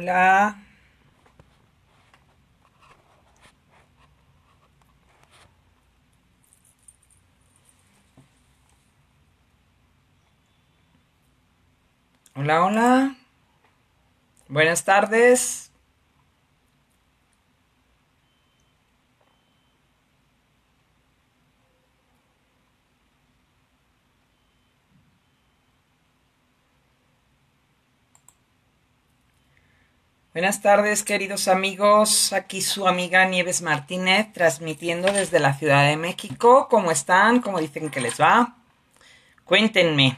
Hola. Hola, hola. Buenas tardes. Buenas tardes, queridos amigos. Aquí su amiga Nieves Martínez transmitiendo desde la Ciudad de México. ¿Cómo están? ¿Cómo dicen que les va? Cuéntenme.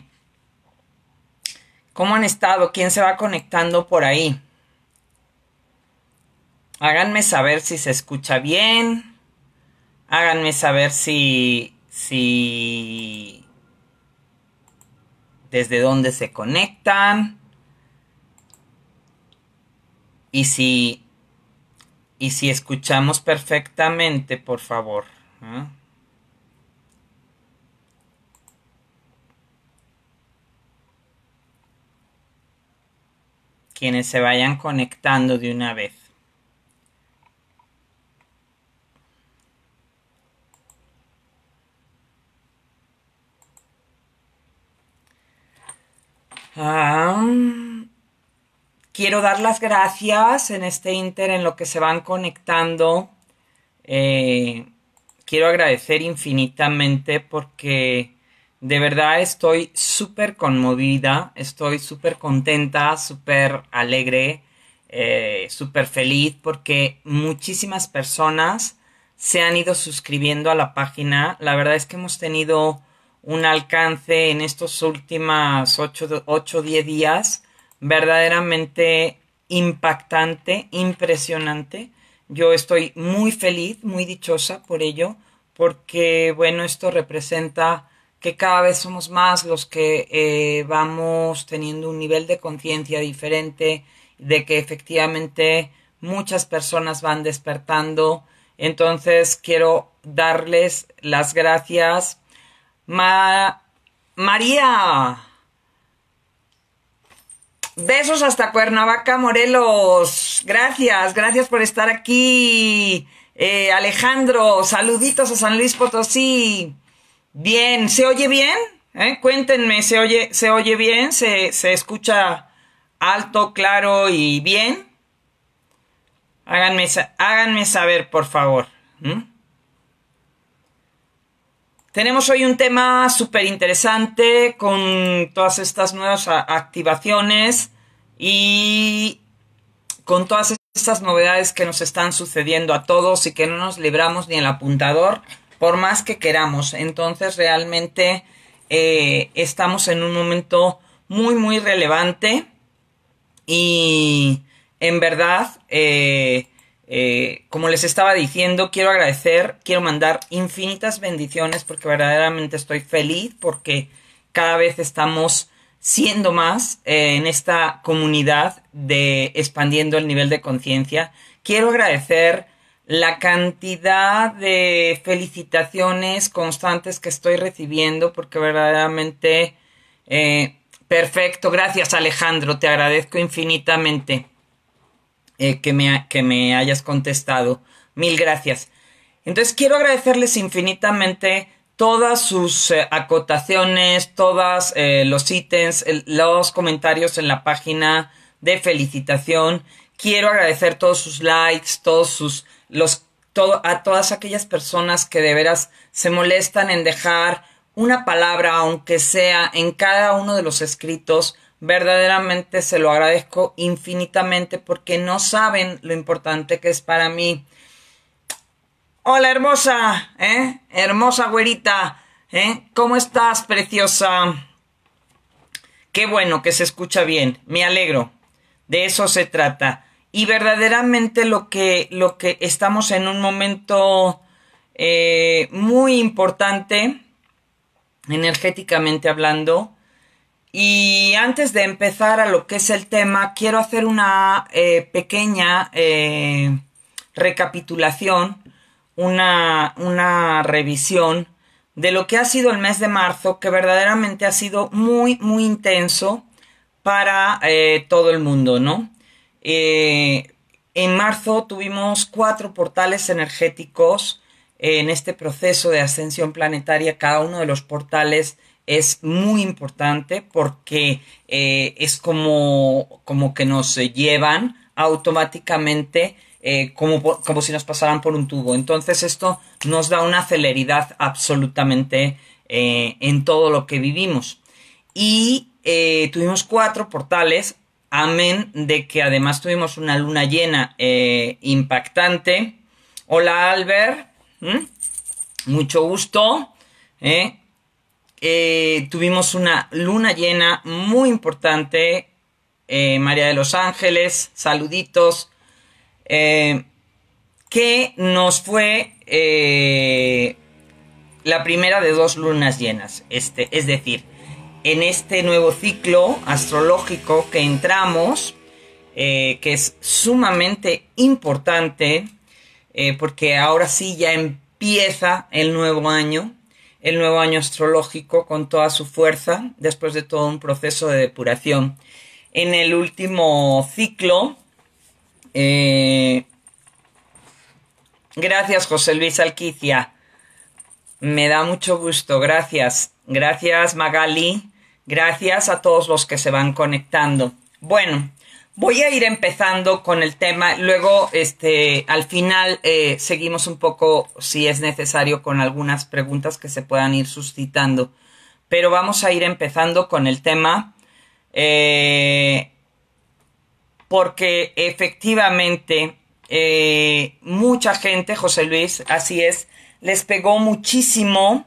¿Cómo han estado? ¿Quién se va conectando por ahí? Háganme saber si se escucha bien. Háganme saber si si desde dónde se conectan. Y si, y si escuchamos perfectamente, por favor. ¿eh? Quienes se vayan conectando de una vez. Ah quiero dar las gracias en este Inter en lo que se van conectando. Eh, quiero agradecer infinitamente porque de verdad estoy súper conmovida, estoy súper contenta, súper alegre, eh, súper feliz porque muchísimas personas se han ido suscribiendo a la página. La verdad es que hemos tenido un alcance en estos últimos 8 o 10 días verdaderamente impactante, impresionante. Yo estoy muy feliz, muy dichosa por ello, porque bueno, esto representa que cada vez somos más los que eh, vamos teniendo un nivel de conciencia diferente, de que efectivamente muchas personas van despertando. Entonces quiero darles las gracias. María, Besos hasta Cuernavaca, Morelos. Gracias, gracias por estar aquí. Eh, Alejandro, saluditos a San Luis Potosí. Bien, ¿se oye bien? ¿Eh? Cuéntenme, ¿se oye, ¿se oye bien? ¿Se, ¿Se escucha alto, claro y bien? Háganme, saber, por favor. Tenemos hoy un tema súper interesante con todas estas nuevas activaciones y con todas estas novedades que nos están sucediendo a todos y que no nos libramos ni el apuntador por más que queramos. Entonces realmente eh, estamos en un momento muy, muy relevante y en verdad eh, eh, como les estaba diciendo, quiero agradecer, quiero mandar infinitas bendiciones porque verdaderamente estoy feliz porque cada vez estamos siendo más eh, en esta comunidad de expandiendo el nivel de conciencia. Quiero agradecer la cantidad de felicitaciones constantes que estoy recibiendo porque verdaderamente eh, perfecto. Gracias Alejandro, te agradezco infinitamente. Eh, que, me, que me hayas contestado. Mil gracias. Entonces quiero agradecerles infinitamente todas sus eh, acotaciones, todos eh, los ítems, los comentarios en la página de felicitación. Quiero agradecer todos sus likes, todos sus los todo, a todas aquellas personas que de veras se molestan en dejar una palabra, aunque sea en cada uno de los escritos, verdaderamente se lo agradezco infinitamente porque no saben lo importante que es para mí. Hola hermosa, ¿eh? Hermosa güerita, ¿eh? ¿Cómo estás, preciosa? Qué bueno que se escucha bien, me alegro. De eso se trata. Y verdaderamente lo que, lo que estamos en un momento eh, muy importante, energéticamente hablando, y antes de empezar a lo que es el tema, quiero hacer una eh, pequeña eh, recapitulación, una, revisión de lo que ha sido el mes de marzo, que verdaderamente ha sido muy, muy intenso para eh, todo el mundo, ¿no? en marzo tuvimos cuatro portales energéticos en este proceso de ascensión planetaria, cada uno de los portales es muy importante porque eh, es como, como que nos llevan automáticamente eh, como, como, si nos pasaran por un tubo. Entonces esto nos da una celeridad absolutamente eh, en todo lo que vivimos. Y tuvimos cuatro portales, amén de que además tuvimos una luna llena impactante. Hola Albert, ¿Mm? mucho gusto. ¿Eh? Eh, tuvimos una luna llena muy importante. Eh, María de los Ángeles, saluditos. Eh, que nos fue la primera de dos lunas llenas. Este, es decir, en este nuevo ciclo astrológico que entramos, que es sumamente importante, porque ahora sí ya empieza el nuevo año el nuevo año astrológico con toda su fuerza después de todo un proceso de depuración. En el último ciclo, eh, gracias José Luis Alquicia, me da mucho gusto, gracias, gracias Magali, gracias a todos los que se van conectando. Bueno, Voy a ir empezando con el tema, luego este, al final eh, seguimos un poco, si es necesario, con algunas preguntas que se puedan ir suscitando, pero vamos a ir empezando con el tema, eh, porque efectivamente eh, mucha gente, José Luis, así es, les pegó muchísimo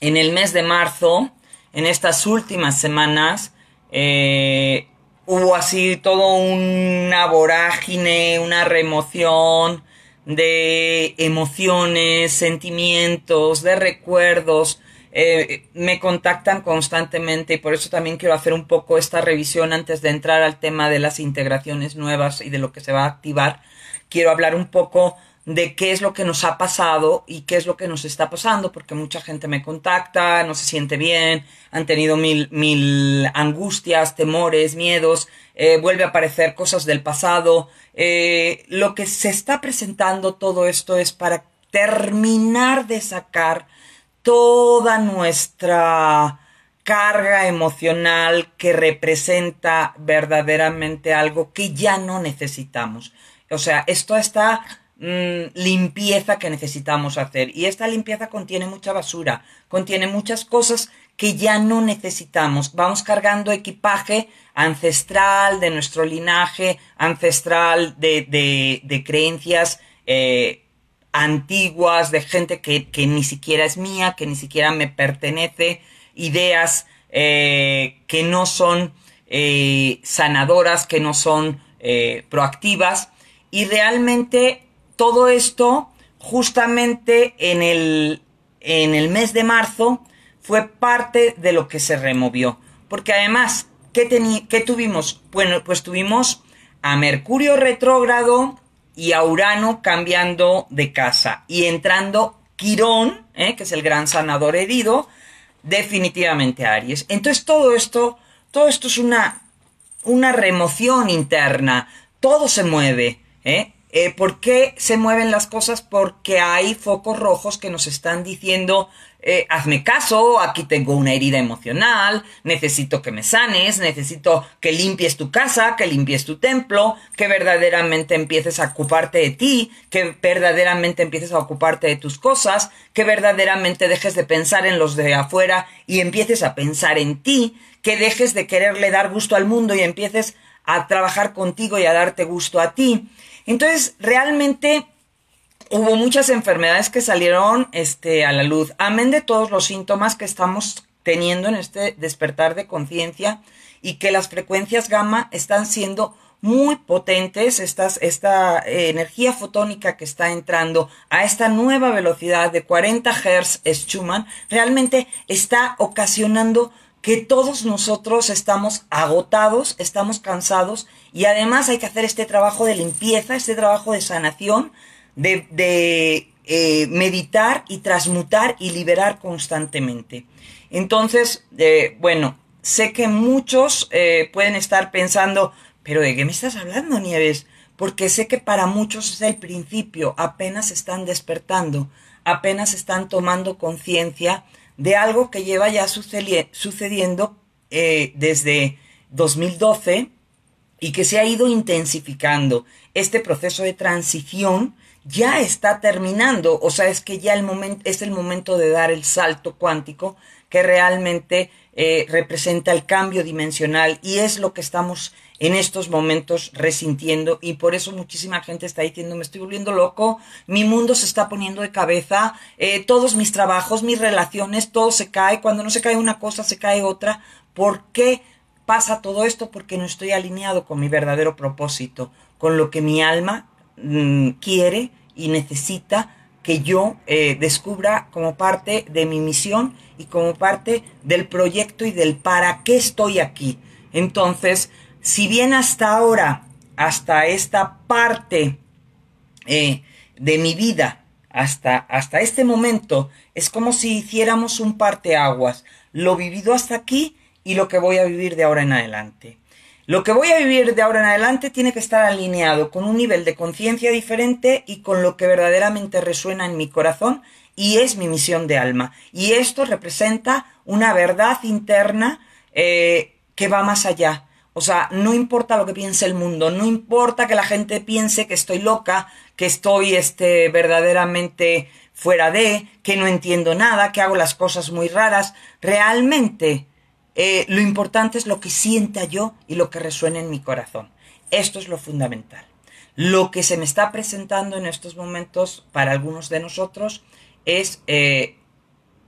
en el mes de marzo, en estas últimas semanas, eh, hubo así todo una vorágine, una remoción de emociones, sentimientos, de recuerdos. Eh, me contactan constantemente y por eso también quiero hacer un poco esta revisión antes de entrar al tema de las integraciones nuevas y de lo que se va a activar. Quiero hablar un poco de qué es lo que nos ha pasado y qué es lo que nos está pasando, porque mucha gente me contacta, no se siente bien, han tenido mil, mil angustias, temores, miedos, eh, vuelve a aparecer cosas del pasado. Eh, lo que se está presentando todo esto es para terminar de sacar toda nuestra carga emocional que representa verdaderamente algo que ya no necesitamos. O sea, esto está Mm, limpieza que necesitamos hacer. Y esta limpieza contiene mucha basura, contiene muchas cosas que ya no necesitamos. Vamos cargando equipaje ancestral de nuestro linaje, ancestral de, creencias eh, antiguas, de gente que, ni siquiera es mía, que ni siquiera me pertenece, ideas eh, que no son eh, sanadoras, que no son proactivas. Y realmente todo esto justamente en el, en el mes de marzo fue parte de lo que se removió. Porque además, ¿qué, que tuvimos? Bueno, pues tuvimos a Mercurio retrógrado y a Urano cambiando de casa y entrando Quirón, ¿eh? que es el gran sanador herido, definitivamente Aries. Entonces todo esto, todo esto es una, una remoción interna, todo se mueve, ¿eh? Eh, ¿Por qué se mueven las cosas? Porque hay focos rojos que nos están diciendo, eh, hazme caso, aquí tengo una herida emocional, necesito que me sanes, necesito que limpies tu casa, que limpies tu templo, que verdaderamente empieces a ocuparte de ti, que verdaderamente empieces a ocuparte de tus cosas, que verdaderamente dejes de pensar en los de afuera y empieces a pensar en ti, que dejes de quererle dar gusto al mundo y empieces a trabajar contigo y a darte gusto a ti. Entonces, realmente hubo muchas enfermedades que salieron este, a la luz, amén de todos los síntomas que estamos teniendo en este despertar de conciencia y que las frecuencias gamma están siendo muy potentes, esta eh, energía fotónica que está entrando a esta nueva velocidad de 40 Hz Schumann realmente está ocasionando que todos nosotros estamos agotados, estamos cansados y además hay que hacer este trabajo de limpieza, este trabajo de sanación, de, eh, meditar y transmutar y liberar constantemente. Entonces, eh, bueno, sé que muchos eh, pueden estar pensando, pero ¿de qué me estás hablando, Nieves? Porque sé que para muchos es el principio, apenas están despertando, apenas están tomando conciencia de algo que lleva ya sucediendo eh, desde 2012 y que se ha ido intensificando. Este proceso de transición ya está terminando, o sea, es que ya el momento es el momento de dar el salto cuántico que realmente eh, representa el cambio dimensional y es lo que estamos en estos momentos resintiendo y por eso muchísima gente está diciendo me estoy volviendo loco, mi mundo se está poniendo de cabeza, eh, todos mis trabajos, mis relaciones, todo se cae, cuando no se cae una cosa se cae otra, ¿por qué pasa todo esto? Porque no estoy alineado con mi verdadero propósito, con lo que mi alma mm, quiere y necesita que yo eh, descubra como parte de mi misión y como parte del proyecto y del para qué estoy aquí. Entonces, si bien hasta ahora, hasta esta parte eh, de mi vida, hasta, hasta este momento, es como si hiciéramos un parteaguas, lo vivido hasta aquí y lo que voy a vivir de ahora en adelante. Lo que voy a vivir de ahora en adelante tiene que estar alineado con un nivel de conciencia diferente y con lo que verdaderamente resuena en mi corazón y es mi misión de alma. Y esto representa una verdad interna eh, que va más allá. O sea, no importa lo que piense el mundo, no importa que la gente piense que estoy loca, que estoy este, verdaderamente fuera de, que no entiendo nada, que hago las cosas muy raras. Realmente eh, lo importante es lo que sienta yo y lo que resuene en mi corazón. Esto es lo fundamental. Lo que se me está presentando en estos momentos para algunos de nosotros es eh,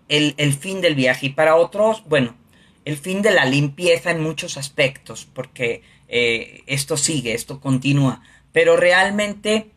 el, fin del viaje y para otros, bueno, el fin de la limpieza en muchos aspectos, porque eh, esto sigue, esto continúa, pero realmente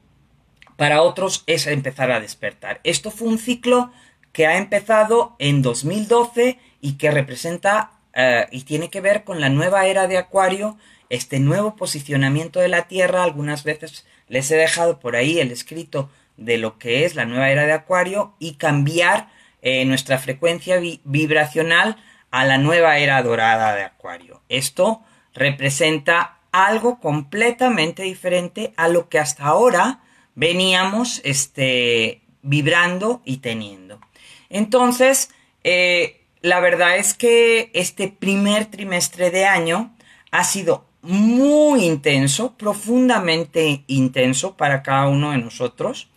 para otros es empezar a despertar. Esto fue un ciclo que ha empezado en 2012 y que representa eh, y tiene que ver con la nueva era de Acuario, este nuevo posicionamiento de la Tierra. Algunas veces les he dejado por ahí el escrito de lo que es la nueva era de Acuario y cambiar eh, nuestra frecuencia vibracional a la nueva era dorada de Acuario. Esto representa algo completamente diferente a lo que hasta ahora veníamos este, vibrando y teniendo. Entonces, eh, la verdad es que este primer trimestre de año ha sido muy intenso, profundamente intenso para cada uno de nosotros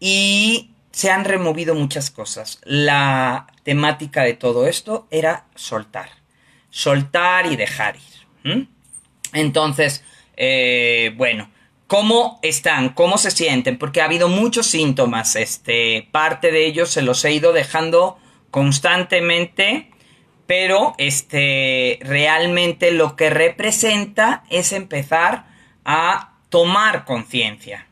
y se han removido muchas cosas. La temática de todo esto era soltar, soltar y dejar ir. Entonces, eh, bueno, ¿cómo están? ¿Cómo se sienten? Porque ha habido muchos síntomas, este, parte de ellos se los he ido dejando constantemente, pero este, realmente lo que representa es empezar a tomar conciencia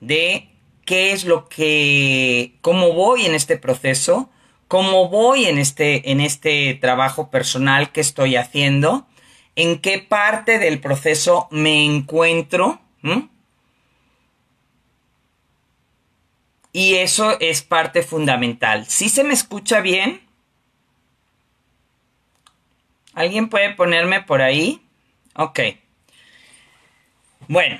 de qué es lo que, cómo voy en este proceso, cómo voy en este, en este trabajo personal que estoy haciendo, en qué parte del proceso me encuentro, Y eso es parte fundamental. Si ¿Sí se me escucha bien, ¿alguien puede ponerme por ahí? Ok. Bueno,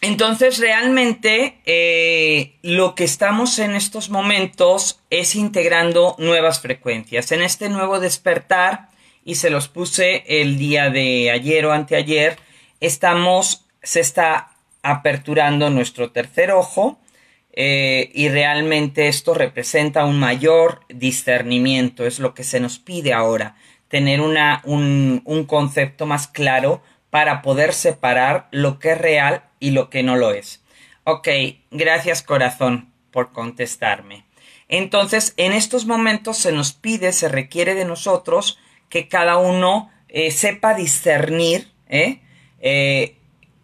entonces realmente eh, lo que estamos en estos momentos es integrando nuevas frecuencias. En este nuevo despertar, y se los puse el día de ayer o anteayer, estamos, se está aperturando nuestro tercer ojo, eh, y realmente esto representa un mayor discernimiento, es lo que se nos pide ahora, tener una, un, concepto más claro para poder separar lo que es real y lo que no lo es. Ok, gracias corazón por contestarme. Entonces, en estos momentos se nos pide, se requiere de nosotros que cada uno eh, sepa discernir ¿eh? eh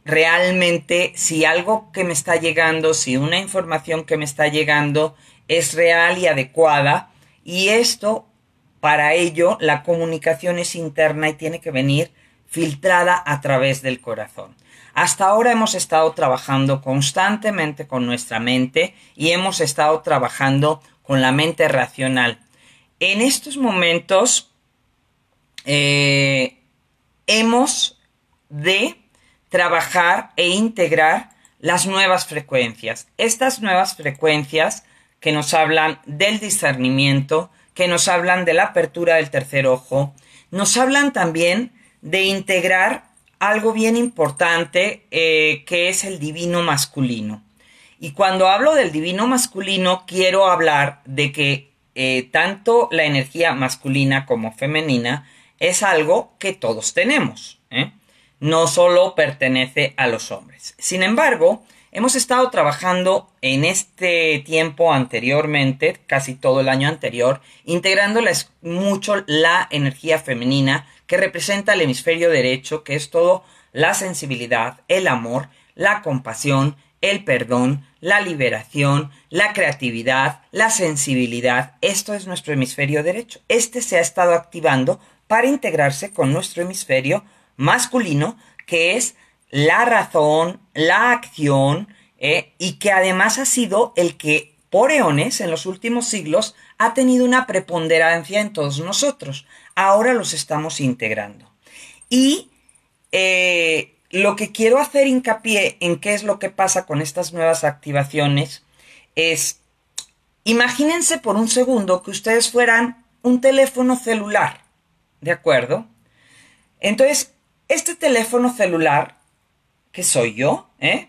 realmente si algo que me está llegando, si una información que me está llegando es real y adecuada. Y esto, para ello, la comunicación es interna y tiene que venir filtrada a través del corazón. Hasta ahora hemos estado trabajando constantemente con nuestra mente y hemos estado trabajando con la mente racional. En estos momentos eh, hemos de trabajar e integrar las nuevas frecuencias. Estas nuevas frecuencias que nos hablan del discernimiento, que nos hablan de la apertura del tercer ojo, nos hablan también de integrar algo bien importante eh, que es el divino masculino. Y cuando hablo del divino masculino, quiero hablar de que eh, tanto la energía masculina como femenina es algo que todos tenemos. ¿eh? no solo pertenece a los hombres. Sin embargo, hemos estado trabajando en este tiempo anteriormente, casi todo el año anterior, integrando mucho la energía femenina que representa el hemisferio derecho, que es todo la sensibilidad, el amor, la compasión, el perdón, la liberación, la creatividad, la sensibilidad. Esto es nuestro hemisferio derecho. Este se ha estado activando para integrarse con nuestro hemisferio masculino, que es la razón, la acción, eh, y que además ha sido el que por eones en los últimos siglos ha tenido una preponderancia en todos nosotros. Ahora los estamos integrando. Y eh, lo que quiero hacer hincapié en qué es lo que pasa con estas nuevas activaciones es, imagínense por un segundo que ustedes fueran un teléfono celular, ¿de acuerdo? Entonces, este teléfono celular, que soy yo, ¿eh?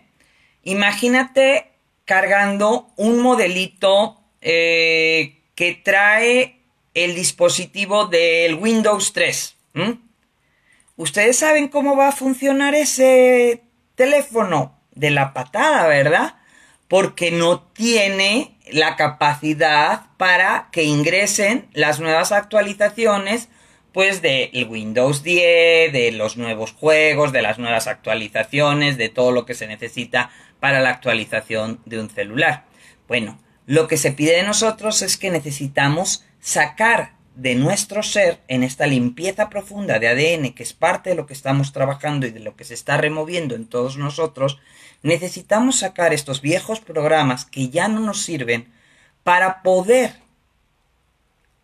imagínate cargando un modelito eh, que trae el dispositivo del Windows 3. Ustedes saben cómo va a funcionar ese teléfono de la patada, ¿verdad? Porque no tiene la capacidad para que ingresen las nuevas actualizaciones pues, de del Windows 10, de los nuevos juegos, de las nuevas actualizaciones, de todo lo que se necesita para la actualización de un celular. Bueno, lo que se pide de nosotros es que necesitamos sacar de nuestro ser en esta limpieza profunda de ADN, que es parte de lo que estamos trabajando y de lo que se está removiendo en todos nosotros, necesitamos sacar estos viejos programas que ya no nos sirven para poder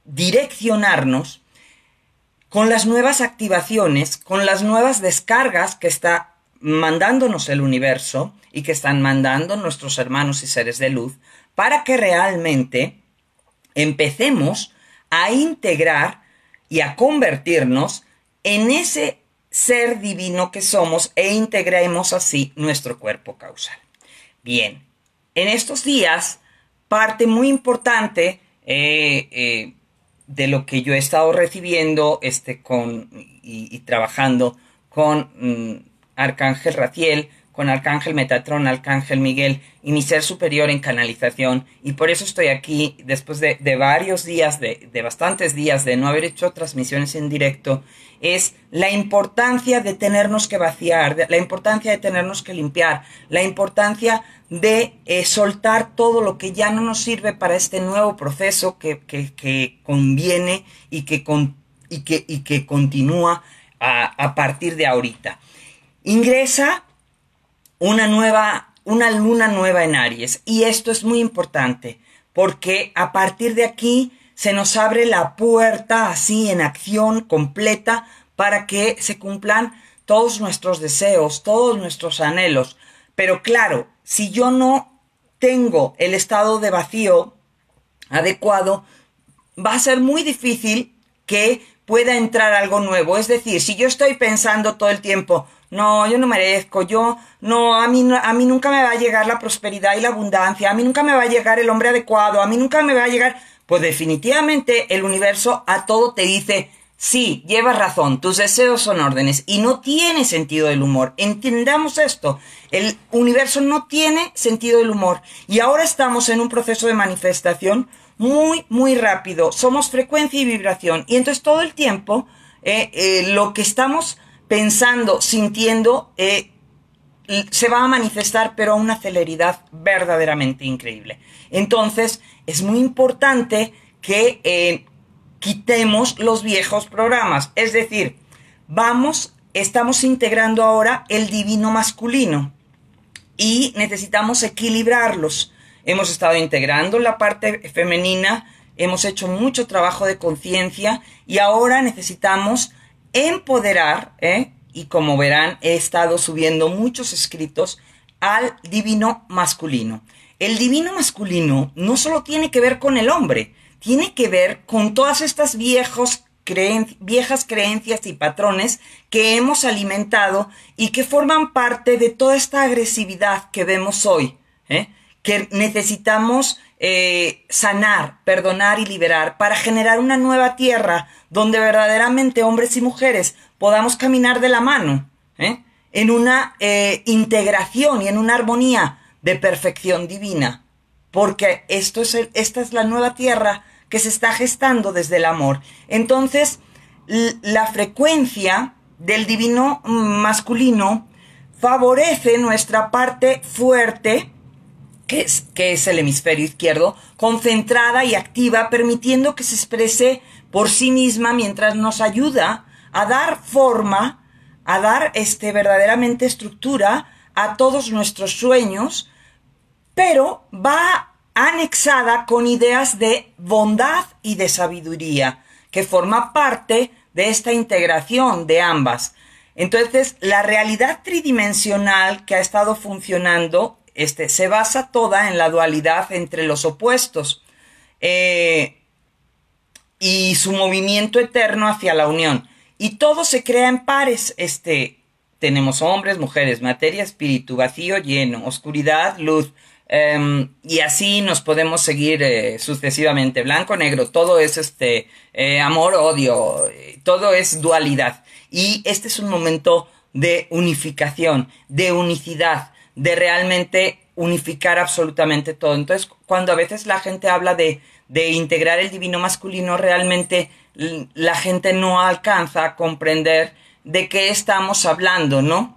direccionarnos con las nuevas activaciones, con las nuevas descargas que está mandándonos el universo y que están mandando nuestros hermanos y seres de luz, para que realmente empecemos a integrar y a convertirnos en ese ser divino que somos e integremos así nuestro cuerpo causal. Bien, en estos días, parte muy importante eh, eh, de lo que yo he estado recibiendo este, con, y, trabajando con mm, Arcángel Raciel, con Arcángel Metatron, Arcángel Miguel y mi ser superior en canalización. Y por eso estoy aquí, después de, varios días, de, bastantes días de no haber hecho transmisiones en directo, es la importancia de tenernos que vaciar, la importancia de tenernos que limpiar, la importancia de eh, soltar todo lo que ya no nos sirve para este nuevo proceso que, conviene y que, y que, continúa a, a partir de ahorita. Ingresa una nueva, una luna nueva en Aries. Y esto es muy importante, porque a partir de aquí se nos abre la puerta así en acción completa para que se cumplan todos nuestros deseos, todos nuestros anhelos. Pero claro, si yo no tengo el estado de vacío adecuado, va a ser muy difícil que pueda entrar algo nuevo. Es decir, si yo estoy pensando todo el tiempo, no, yo no merezco, yo no, a mí, a mí nunca me va a llegar la prosperidad y la abundancia, a mí nunca me va a llegar el hombre adecuado, a mí nunca me va a llegar... Pues definitivamente el universo a todo te dice, sí, llevas razón, tus deseos son órdenes y no tiene sentido del humor. Entendamos esto, el universo no tiene sentido del humor y ahora estamos en un proceso de manifestación muy, muy rápido. Somos frecuencia y vibración y entonces todo el tiempo eh, eh, lo que estamos pensando, sintiendo, eh, se va a manifestar, pero a una celeridad verdaderamente increíble. Entonces, es muy importante que eh, quitemos los viejos programas. Es decir, vamos, estamos integrando ahora el divino masculino y necesitamos equilibrarlos. Hemos estado integrando la parte femenina, hemos hecho mucho trabajo de conciencia y ahora necesitamos empoderar, ¿eh? y como verán, he estado subiendo muchos escritos al divino masculino. El divino masculino no solo tiene que ver con el hombre, tiene que ver con todas estas viejas creencias y patrones que hemos alimentado y que forman parte de toda esta agresividad que vemos hoy, ¿eh? que necesitamos eh, sanar, perdonar y liberar, para generar una nueva tierra donde verdaderamente hombres y mujeres podamos caminar de la mano, ¿eh? en una eh, integración y en una armonía de perfección divina, porque esto es esta es la nueva tierra que se está gestando desde el amor. Entonces, la frecuencia del divino masculino favorece nuestra parte fuerte, que es, el hemisferio izquierdo, concentrada y activa, permitiendo que se exprese por sí misma mientras nos ayuda a dar forma, a dar este, verdaderamente estructura a todos nuestros sueños, pero va anexada con ideas de bondad y de sabiduría, que forma parte de esta integración de ambas. Entonces, la realidad tridimensional que ha estado funcionando este, se basa toda en la dualidad entre los opuestos eh, y su movimiento eterno hacia la unión. Y todo se crea en pares. Este, tenemos hombres, mujeres, materia, espíritu, vacío, lleno, oscuridad, luz. Em, y así nos podemos seguir eh, sucesivamente. Blanco, negro, todo es este eh, amor, odio, todo es dualidad. Y este es un momento de unificación, de unicidad, de realmente unificar absolutamente todo. Entonces, cuando a veces la gente habla de, de integrar el divino masculino, realmente la gente no alcanza a comprender de qué estamos hablando, ¿no?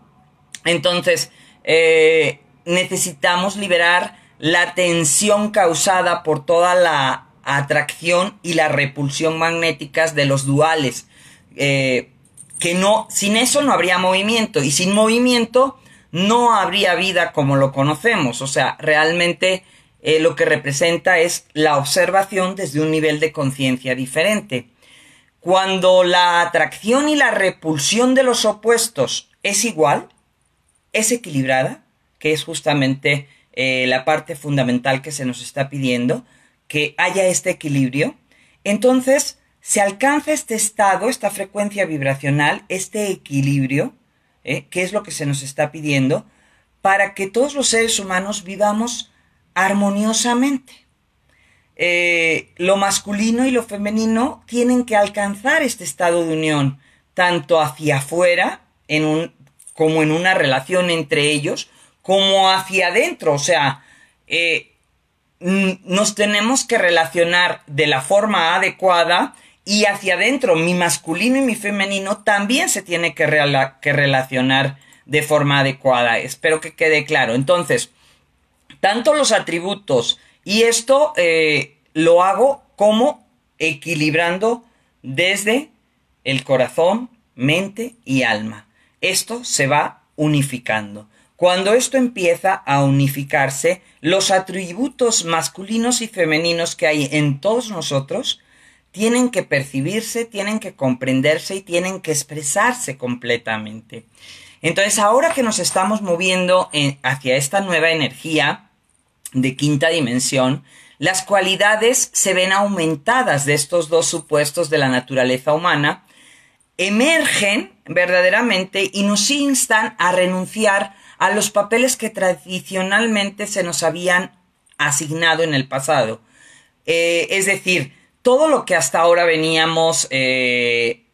Entonces, eh, necesitamos liberar la tensión causada por toda la atracción y la repulsión magnéticas de los duales. Eh, que no, sin eso no habría movimiento. Y sin movimiento, no habría vida como lo conocemos. O sea, realmente eh, lo que representa es la observación desde un nivel de conciencia diferente. Cuando la atracción y la repulsión de los opuestos es igual, es equilibrada, que es justamente eh, la parte fundamental que se nos está pidiendo, que haya este equilibrio, entonces se alcanza este estado, esta frecuencia vibracional, este equilibrio, ¿eh? qué es lo que se nos está pidiendo, para que todos los seres humanos vivamos armoniosamente. Eh, lo masculino y lo femenino tienen que alcanzar este estado de unión, tanto hacia afuera, como en una relación entre ellos, como hacia adentro. O sea, eh, nos tenemos que relacionar de la forma adecuada y hacia adentro, mi masculino y mi femenino también se tiene que, relacionar de forma adecuada. Espero que quede claro. Entonces, tanto los atributos y esto eh, lo hago como equilibrando desde el corazón, mente y alma. Esto se va unificando. Cuando esto empieza a unificarse, los atributos masculinos y femeninos que hay en todos nosotros tienen que percibirse, tienen que comprenderse y tienen que expresarse completamente. Entonces, ahora que nos estamos moviendo eh, hacia esta nueva energía de quinta dimensión, las cualidades se ven aumentadas de estos dos supuestos de la naturaleza humana, emergen verdaderamente y nos instan a renunciar a los papeles que tradicionalmente se nos habían asignado en el pasado. Eh, es decir, todo lo que hasta ahora veníamos eh,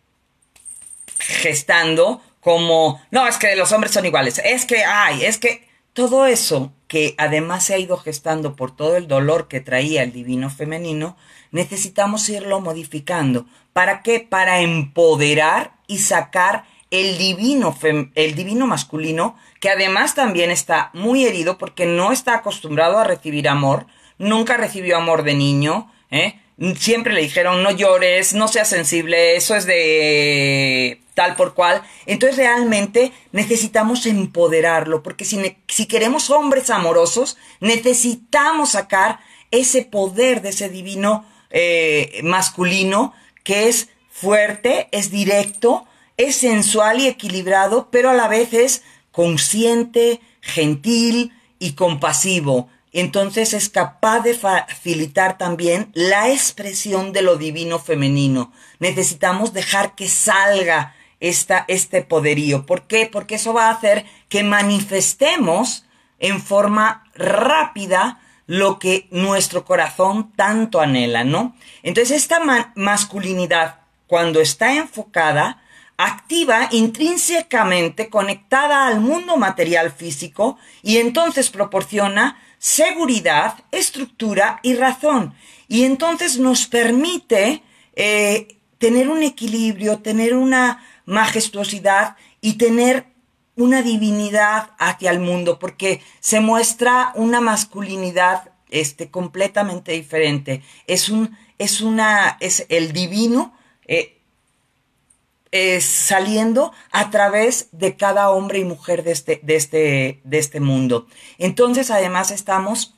gestando como, no, es que los hombres son iguales, es que hay, es que todo eso que además se ha ido gestando por todo el dolor que traía el divino femenino, necesitamos irlo modificando. ¿Para qué? Para empoderar y sacar el divino, el divino masculino, que además también está muy herido porque no está acostumbrado a recibir amor, nunca recibió amor de niño, ¿eh? Siempre le dijeron, no llores, no seas sensible, eso es de tal por cual. Entonces realmente necesitamos empoderarlo, porque si, si queremos hombres amorosos, necesitamos sacar ese poder de ese divino eh, masculino que es fuerte, es directo, es sensual y equilibrado, pero a la vez es consciente, gentil y compasivo entonces es capaz de facilitar también la expresión de lo divino femenino. Necesitamos dejar que salga este poderío. ¿Por qué? Porque eso va a hacer que manifestemos en forma rápida lo que nuestro corazón tanto anhela, ¿no? Entonces esta masculinidad, cuando está enfocada, activa intrínsecamente conectada al mundo material físico y entonces proporciona seguridad, estructura y razón. Y entonces nos permite eh, tener un equilibrio, tener una majestuosidad y tener una divinidad hacia el mundo, porque se muestra una masculinidad este, completamente diferente. Es, un, es, una, es el divino eh, saliendo a través de cada hombre y mujer de este, de este, de este mundo. Entonces, además, estamos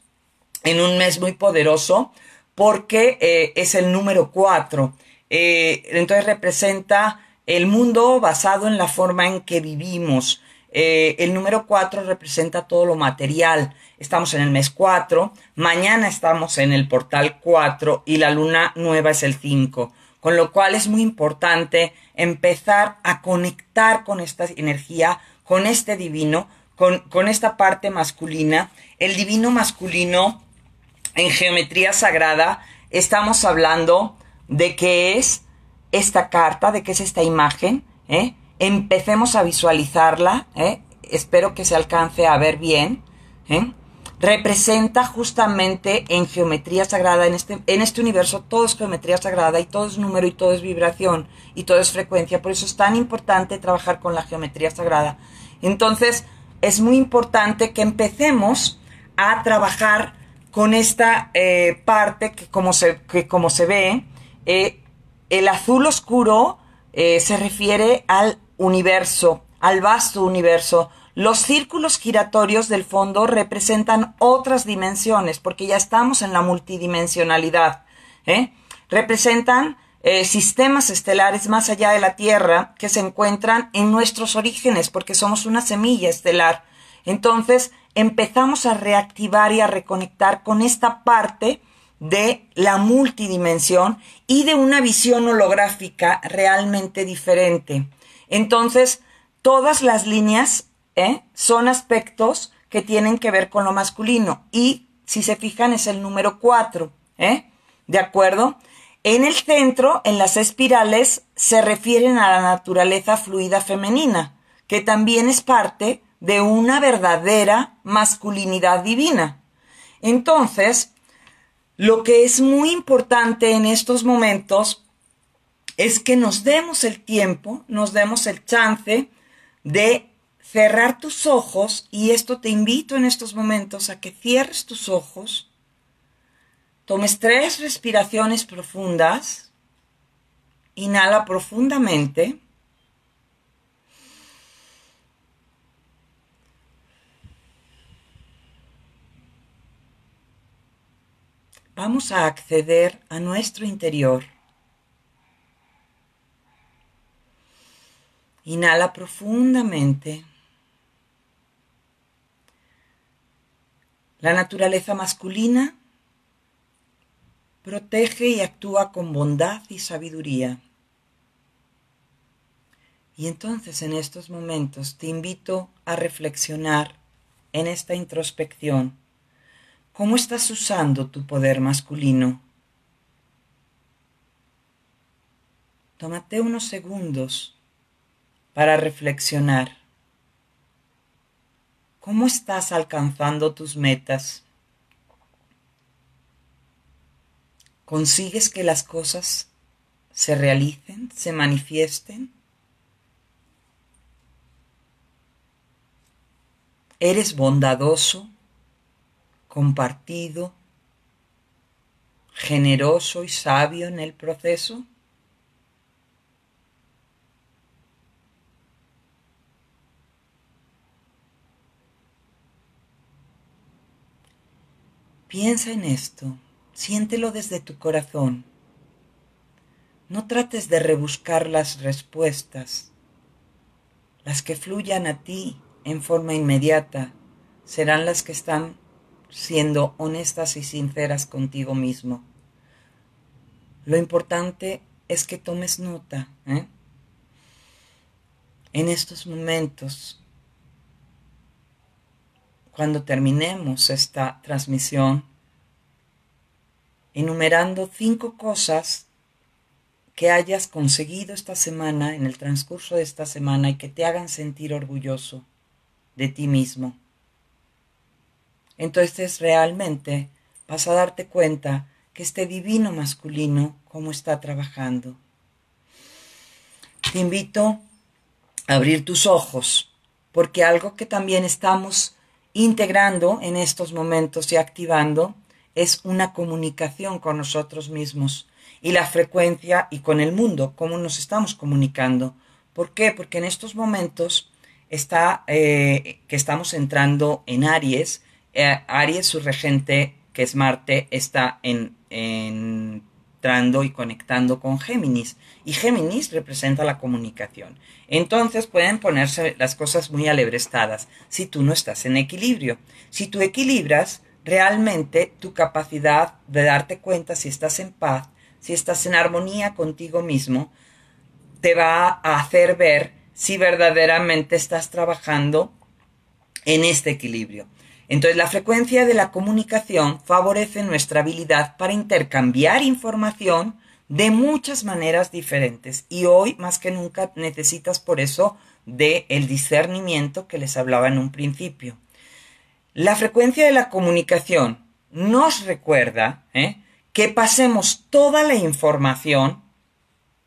en un mes muy poderoso porque eh, es el número cuatro. Eh, entonces representa el mundo basado en la forma en que vivimos. Eh, el número cuatro representa todo lo material. Estamos en el mes cuatro, mañana estamos en el portal 4 y la luna nueva es el 5 con lo cual es muy importante empezar a conectar con esta energía, con este divino, con, esta parte masculina. El divino masculino en geometría sagrada estamos hablando de qué es esta carta, de qué es esta imagen. ¿eh? Empecemos a visualizarla. ¿eh? Espero que se alcance a ver bien. ¿eh? representa justamente en geometría sagrada, en este, en este universo todo es geometría sagrada y todo es número y todo es vibración y todo es frecuencia. Por eso es tan importante trabajar con la geometría sagrada. Entonces, es muy importante que empecemos a trabajar con esta eh, parte que como se, como se ve, eh, el azul oscuro eh, se refiere al universo, al vasto universo, los círculos giratorios del fondo representan otras dimensiones, porque ya estamos en la multidimensionalidad. ¿eh? Representan eh, sistemas estelares más allá de la Tierra que se encuentran en nuestros orígenes, porque somos una semilla estelar. Entonces empezamos a reactivar y a reconectar con esta parte de la multidimensión y de una visión holográfica realmente diferente. Entonces, todas las líneas ¿eh? son aspectos que tienen que ver con lo masculino. Y si se fijan es el número 4, ¿eh? ¿de acuerdo? En el centro, en las espirales, se refieren a la naturaleza fluida femenina, que también es parte de una verdadera masculinidad divina. Entonces, lo que es muy importante en estos momentos es que nos demos el tiempo, nos demos el chance de cerrar tus ojos, y esto te invito en estos momentos a que cierres tus ojos, tomes tres respiraciones profundas, inhala profundamente, vamos a acceder a nuestro interior. Inhala profundamente. La naturaleza masculina protege y actúa con bondad y sabiduría. Y entonces en estos momentos te invito a reflexionar en esta introspección. ¿Cómo estás usando tu poder masculino? Tómate unos segundos para reflexionar. ¿Cómo estás alcanzando tus metas? ¿Consigues que las cosas se realicen, se manifiesten? ¿Eres bondadoso, compartido, generoso y sabio en el proceso? Piensa en esto, siéntelo desde tu corazón. No trates de rebuscar las respuestas. Las que fluyan a ti en forma inmediata serán las que están siendo honestas y sinceras contigo mismo. Lo importante es que tomes nota ¿eh? en estos momentos cuando terminemos esta transmisión enumerando cinco cosas que hayas conseguido esta semana, en el transcurso de esta semana, y que te hagan sentir orgulloso de ti mismo. Entonces realmente vas a darte cuenta que este divino masculino, cómo está trabajando. Te invito a abrir tus ojos, porque algo que también estamos integrando en estos momentos y activando es una comunicación con nosotros mismos y la frecuencia y con el mundo, cómo nos estamos comunicando. ¿Por qué? Porque en estos momentos está, eh, que estamos entrando en Aries, eh, Aries, su regente, que es Marte, está en, en y conectando con Géminis. Y Géminis representa la comunicación. Entonces pueden ponerse las cosas muy alebrestadas si tú no estás en equilibrio. Si tú equilibras, realmente tu capacidad de darte cuenta si estás en paz, si estás en armonía contigo mismo, te va a hacer ver si verdaderamente estás trabajando en este equilibrio. Entonces, la frecuencia de la comunicación favorece nuestra habilidad para intercambiar información de muchas maneras diferentes y hoy más que nunca necesitas por eso de el discernimiento que les hablaba en un principio. La frecuencia de la comunicación nos recuerda ¿eh? que pasemos toda la información,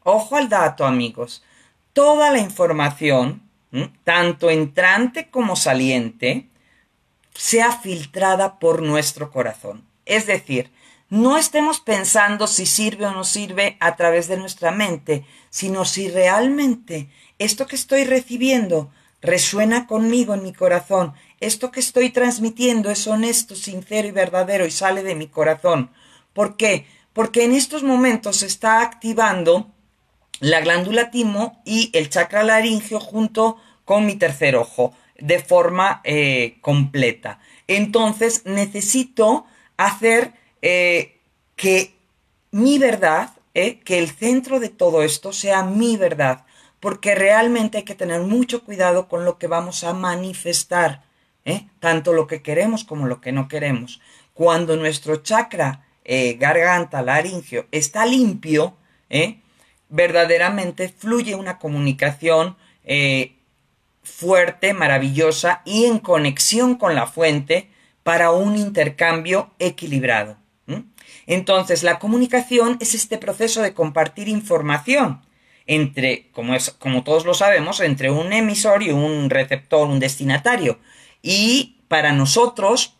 ojo al dato amigos, toda la información, tanto entrante como saliente, sea filtrada por nuestro corazón. Es decir, no estemos pensando si sirve o no sirve a través de nuestra mente, sino si realmente esto que estoy recibiendo resuena conmigo en mi corazón, esto que estoy transmitiendo es honesto, sincero y verdadero y sale de mi corazón. ¿Por qué? Porque en estos momentos se está activando la glándula timo y el chakra laringeo junto con mi tercer ojo de forma eh, completa. Entonces necesito hacer eh, que mi verdad, eh, que el centro de todo esto sea mi verdad, porque realmente hay que tener mucho cuidado con lo que vamos a manifestar, tanto lo que queremos como lo que no queremos. Cuando nuestro chakra, garganta, laringio, está limpio, verdaderamente fluye una comunicación fuerte, maravillosa y en conexión con la fuente para un intercambio equilibrado. Entonces, la comunicación es este proceso de compartir información entre, como, como todos lo sabemos, entre un emisor y un receptor, un destinatario. Y para nosotros,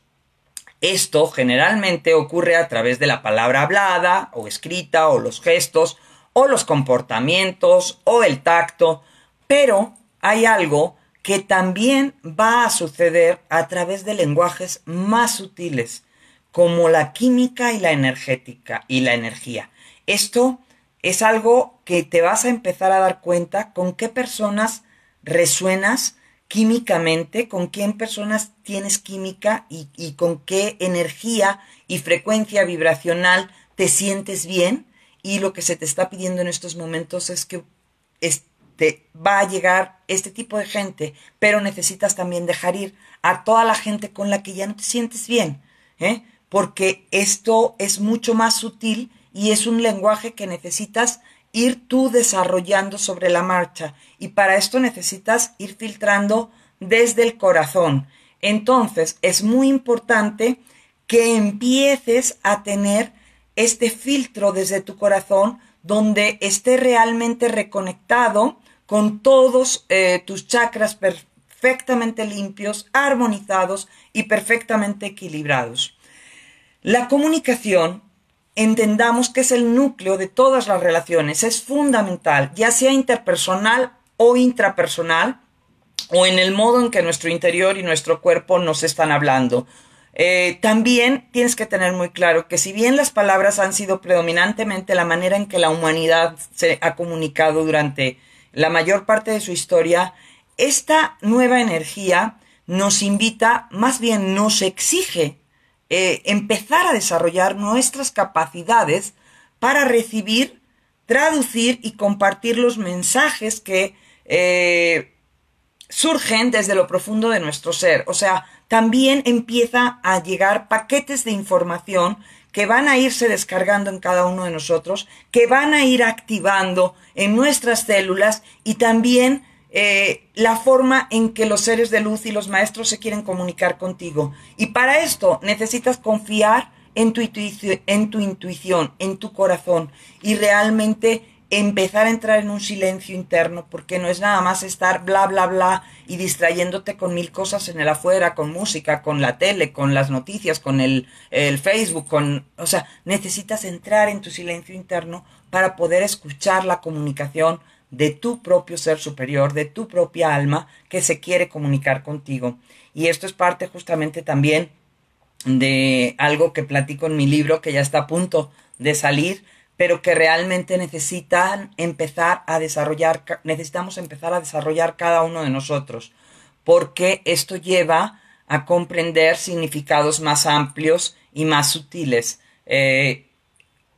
esto generalmente ocurre a través de la palabra hablada o escrita o los gestos o los comportamientos o el tacto, pero hay algo que también va a suceder a través de lenguajes más sutiles, como la química y la energética y la energía. Esto es algo que te vas a empezar a dar cuenta con qué personas resuenas químicamente, con quién personas tienes química y, con qué energía y frecuencia vibracional te sientes bien. Y lo que se te está pidiendo en estos momentos es que va a llegar este tipo de gente, pero necesitas también dejar ir a toda la gente con la que ya no te sientes bien, ¿eh? porque esto es mucho más sutil y es un lenguaje que necesitas ir tú desarrollando sobre la marcha y para esto necesitas ir filtrando desde el corazón. Entonces es muy importante que empieces a tener este filtro desde tu corazón donde esté realmente reconectado con todos eh, tus chakras perfectamente limpios, armonizados y perfectamente equilibrados. La comunicación entendamos que es el núcleo de todas las relaciones, es fundamental, ya sea interpersonal o intrapersonal, o en el modo en que nuestro interior y nuestro cuerpo nos están hablando. Eh, también tienes que tener muy claro que si bien las palabras han sido predominantemente la manera en que la humanidad se ha comunicado durante la mayor parte de su historia, esta nueva energía nos invita, más bien nos exige, eh, empezar a desarrollar nuestras capacidades para recibir, traducir y compartir los mensajes que eh, surgen desde lo profundo de nuestro ser. O sea, también empieza a llegar paquetes de información que van a irse descargando en cada uno de nosotros, que van a ir activando en nuestras células y también eh, la forma en que los seres de luz y los maestros se quieren comunicar contigo. Y para esto necesitas confiar en tu, intuición, en tu corazón y realmente empezar a entrar en un silencio interno, porque no es nada más estar bla, bla, bla y distrayéndote con mil cosas en el afuera, con música, con la tele, con las noticias, con el, el Facebook, con... O sea, necesitas entrar en tu silencio interno para poder escuchar la comunicación de tu propio ser superior, de tu propia alma que se quiere comunicar contigo. Y esto es parte justamente también de algo que platico en mi libro que ya está a punto de salir, pero que realmente necesitan empezar a desarrollar, necesitamos empezar a desarrollar cada uno de nosotros, porque esto lleva a comprender significados más amplios y más sutiles. Eh,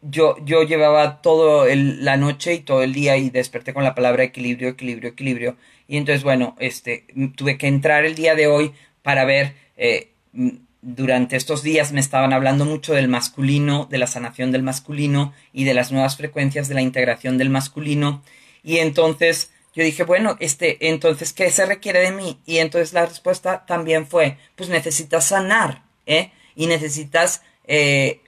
yo, yo, llevaba toda la noche y todo el día y desperté con la palabra equilibrio, equilibrio, equilibrio. Y entonces, bueno, este, tuve que entrar el día de hoy para ver eh, durante estos días me estaban hablando mucho del masculino, de la sanación del masculino y de las nuevas frecuencias de la integración del masculino. Y entonces yo dije, bueno, este, entonces, ¿qué se requiere de mí? Y entonces la respuesta también fue, pues necesitas sanar, ¿eh? Y necesitas eh,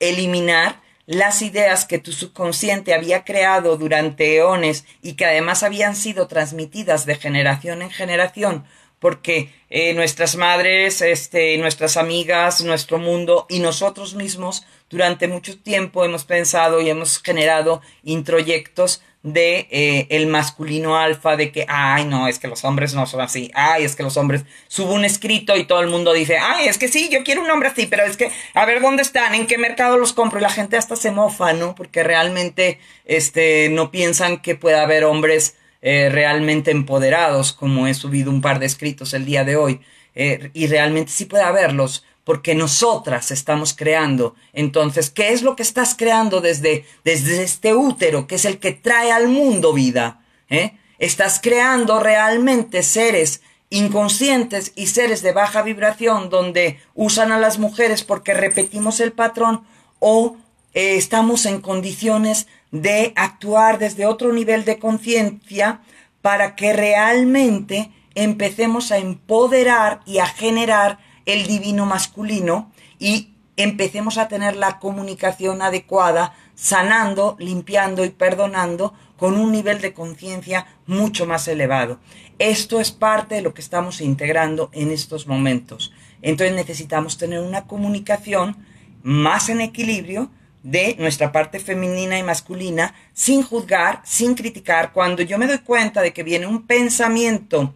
eliminar las ideas que tu subconsciente había creado durante eones y que además habían sido transmitidas de generación en generación porque eh, nuestras madres, este, nuestras amigas, nuestro mundo y nosotros mismos durante mucho tiempo hemos pensado y hemos generado introyectos de eh, el masculino alfa de que ay no es que los hombres no son así ay es que los hombres subo un escrito y todo el mundo dice ay es que sí yo quiero un hombre así pero es que a ver dónde están en qué mercado los compro y la gente hasta se mofa no porque realmente este no piensan que pueda haber hombres eh, realmente empoderados, como he subido un par de escritos el día de hoy, eh, y realmente sí puede haberlos, porque nosotras estamos creando. Entonces, ¿qué es lo que estás creando desde, desde este útero, que es el que trae al mundo vida? ¿Eh? Estás creando realmente seres inconscientes y seres de baja vibración donde usan a las mujeres porque repetimos el patrón o eh, estamos en condiciones de actuar desde otro nivel de conciencia para que realmente empecemos a empoderar y a generar el divino masculino y empecemos a tener la comunicación adecuada, sanando, limpiando y perdonando con un nivel de conciencia mucho más elevado. Esto es parte de lo que estamos integrando en estos momentos. Entonces necesitamos tener una comunicación más en equilibrio, de nuestra parte femenina y masculina sin juzgar, sin criticar. Cuando yo me doy cuenta de que viene un pensamiento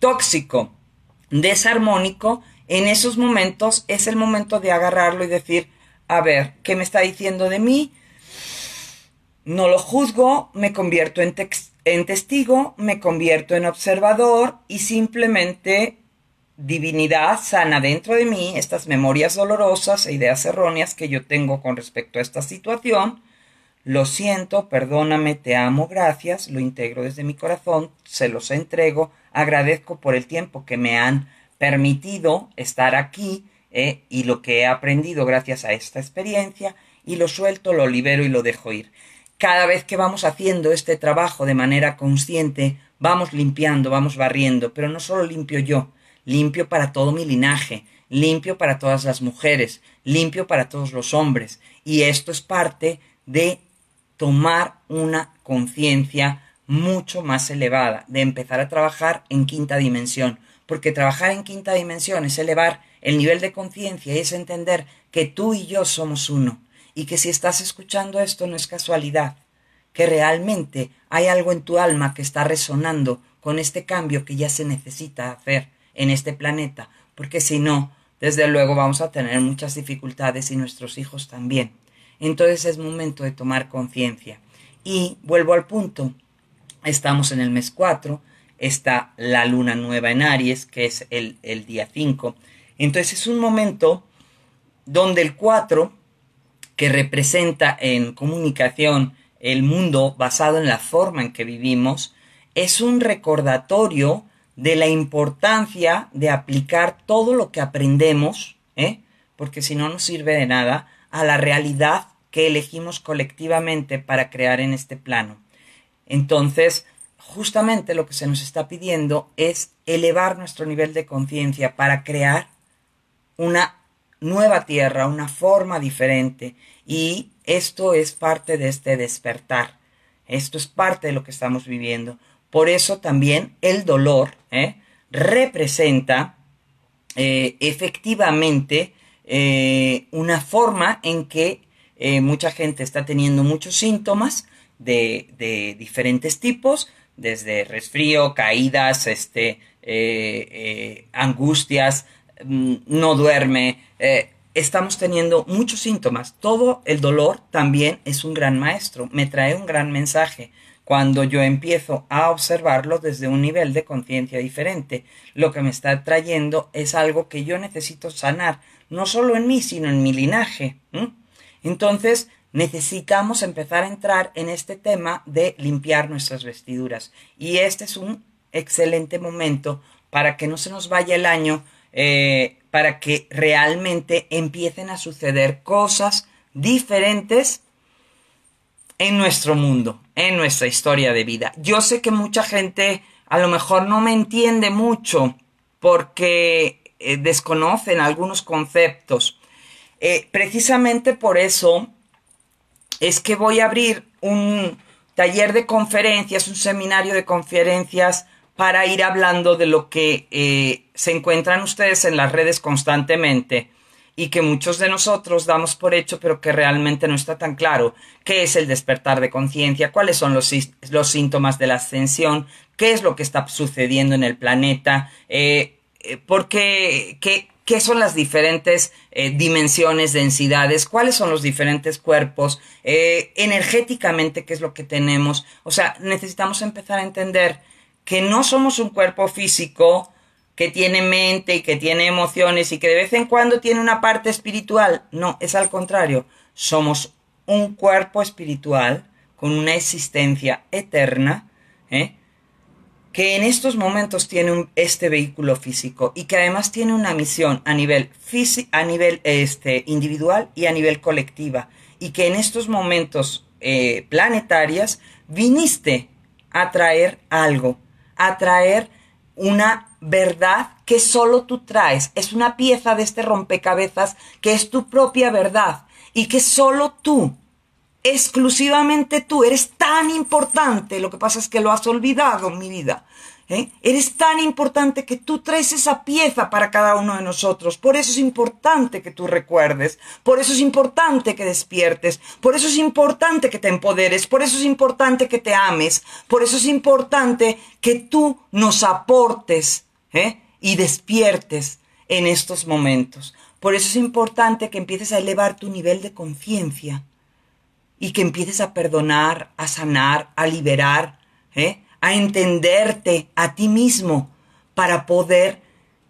tóxico, desarmónico, en esos momentos es el momento de agarrarlo y decir, a ver, ¿qué me está diciendo de mí? No lo juzgo, me convierto en, testigo, me convierto en observador y simplemente divinidad sana dentro de mí estas memorias dolorosas e ideas erróneas que yo tengo con respecto a esta situación. Lo siento, perdóname, te amo, gracias, lo integro desde mi corazón, se los entrego, agradezco por el tiempo que me han permitido estar aquí eh, y lo que he aprendido gracias a esta experiencia y lo suelto, lo libero y lo dejo ir. Cada vez que vamos haciendo este trabajo de manera consciente, vamos limpiando, vamos barriendo, pero no solo limpio yo, limpio para todo mi linaje, limpio para todas las mujeres, limpio para todos los hombres. Y esto es parte de tomar una conciencia mucho más elevada, de empezar a trabajar en quinta dimensión, porque trabajar en quinta dimensión es elevar el nivel de conciencia y es entender que tú y yo somos uno, y que si estás escuchando esto no es casualidad, que realmente hay algo en tu alma que está resonando con este cambio que ya se necesita hacer en este planeta, porque si no, desde luego vamos a tener muchas dificultades y nuestros hijos también. Entonces es momento de tomar conciencia. Y vuelvo al punto, estamos en el mes 4, está la luna nueva en Aries, que es el, día 5. Entonces es un momento donde el 4, que representa en comunicación el mundo basado en la forma en que vivimos, es un recordatorio de la importancia de aplicar todo lo que aprendemos, ¿eh? porque si no nos sirve de nada, a la realidad que elegimos colectivamente para crear en este plano. Entonces, justamente lo que se nos está pidiendo es elevar nuestro nivel de conciencia para crear una nueva tierra, una forma diferente. Y esto es parte de este despertar. Esto es parte de lo que estamos viviendo. Por eso también el dolor ¿eh? representa eh, efectivamente eh, una forma en que mucha gente está teniendo muchos síntomas de, diferentes tipos, desde resfrío, caídas, este, angustias, mm, no duerme. estamos teniendo muchos síntomas. Todo el dolor también es un gran maestro, me trae un gran mensaje cuando yo empiezo a observarlo desde un nivel de conciencia diferente. Lo que me está trayendo es algo que yo necesito sanar, no solo en mí, sino en mi linaje. Entonces, necesitamos empezar a entrar en este tema de limpiar nuestras vestiduras. Y este es un excelente momento para que no se nos vaya el año, eh, para que realmente empiecen a suceder cosas diferentes en nuestro mundo, en nuestra historia de vida. Yo sé que mucha gente a lo mejor no me entiende mucho porque eh, desconocen algunos conceptos. Eh, precisamente por eso es que voy a abrir un taller de conferencias, un seminario de conferencias para ir hablando de lo que eh, se encuentran ustedes en las redes constantemente y que muchos de nosotros damos por hecho, pero que realmente no está tan claro. ¿Qué es el despertar de conciencia? ¿Cuáles son los, síntomas de la ascensión? ¿Qué es lo que está sucediendo en el planeta? Eh, eh, porque, ¿qué, son las diferentes eh, dimensiones, densidades? ¿Cuáles son los diferentes cuerpos? energéticamente, ¿qué es lo que tenemos? O sea, necesitamos empezar a entender que no somos un cuerpo físico que tiene mente y que tiene emociones y que de vez en cuando tiene una parte espiritual. No, es al contrario. Somos un cuerpo espiritual con una existencia eterna, ¿eh? que en estos momentos tiene este vehículo físico y que además tiene una misión a nivel, a nivel este, individual y a nivel colectiva, y que en estos momentos eh, planetarias viniste a traer algo, a traer una verdad que solo tú traes. Es una pieza de este rompecabezas que es tu propia verdad y que solo tú, exclusivamente tú, eres tan importante. Lo que pasa es que lo has olvidado, mi vida. ¿eh? Eres tan importante que tú traes esa pieza para cada uno de nosotros. Por eso es importante que tú recuerdes, por eso es importante que despiertes, por eso es importante que te empoderes, por eso es importante que te ames, por eso es importante que tú nos aportes ¿eh? y despiertes en estos momentos. Por eso es importante que empieces a elevar tu nivel de conciencia y que empieces a perdonar, a sanar, a liberar, ¿eh? a entenderte a ti mismo para poder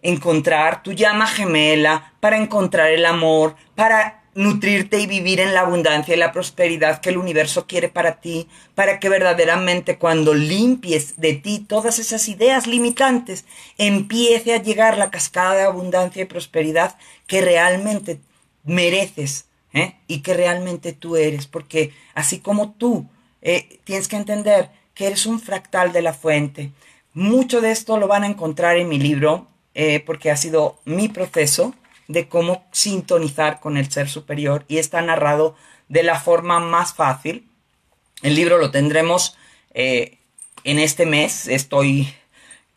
encontrar tu llama gemela, para encontrar el amor, para nutrirte y vivir en la abundancia y la prosperidad que el universo quiere para ti, para que verdaderamente cuando limpies de ti todas esas ideas limitantes, empiece a llegar la cascada de abundancia y prosperidad que realmente mereces ¿eh? y que realmente tú eres, porque así como tú eh, tienes que entender que eres un fractal de la fuente. Mucho de esto lo van a encontrar en mi libro, eh, porque ha sido mi proceso de cómo sintonizar con el ser superior y está narrado de la forma más fácil. El libro lo tendremos eh, en este mes, estoy,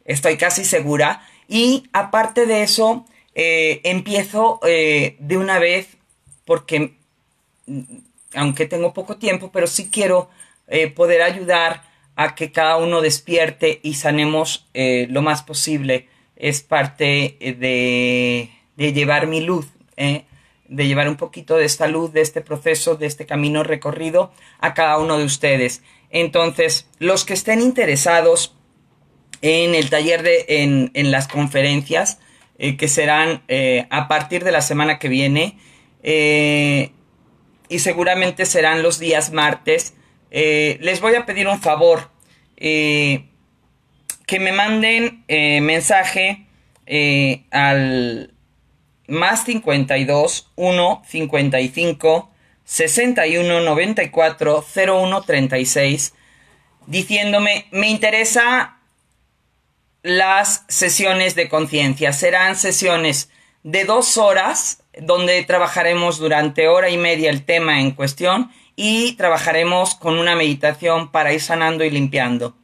estoy casi segura. Y aparte de eso, eh, empiezo eh, de una vez porque, mm, aunque tengo poco tiempo, pero sí quiero poder ayudar a que cada uno despierte y sanemos lo más posible. Es parte de de llevar mi luz, ¿eh? de llevar un poquito de esta luz, de este proceso, de este camino recorrido a cada uno de ustedes. Entonces, los que estén interesados en el taller de, en, las conferencias, eh, que serán eh, a partir de la semana que viene, y seguramente serán los días martes, les voy a pedir un favor, que me manden mensaje al, más 52 1 55 61 94 01 36 diciéndome, me interesa las sesiones de conciencia. Serán sesiones de dos horas donde trabajaremos durante hora y media el tema en cuestión y trabajaremos con una meditación para ir sanando y limpiando.